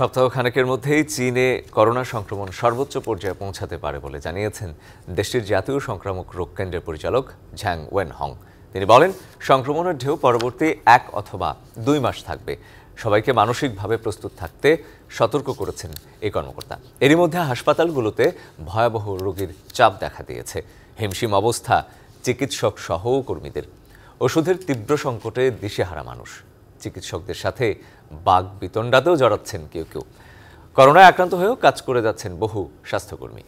সপ্তাহখানেকের মধ্যেই চীনে করোনা সংক্রমণ সর্বোচ্চ পর্যায়ে পৌঁছাতে পারে বলে জানিয়েছেন দেশটির জাতীয় সংক্রামক রোগ কেন্দ্রের পরিচালক ঝ্যাং ওয়েন হং তিনি বলেন সংক্রমণের ঢেউ পরবর্তী এক অথবা দুই মাস থাকবে সবাইকে মানসিকভাবে প্রস্তুত থাকতে সতর্ক করেছেন এই কর্মকর্তা এরই মধ্যে হাসপাতালগুলোতে ভয়াবহ রোগীর চাপ দেখা দিয়েছে হিমশিম অবস্থা চিকিৎসক সহ কর্মীদের ওষুধের তীব্র সংকটে দিশেহারা মানুষ চিকিৎসকদের সাথে বাঘ বিতণ্ডাতেও জড়াচ্ছেন কেউ কেউ করোনায় আক্রান্ত হয়েও কাজ করে যাচ্ছেন বহু স্বাস্থ্যকর্মী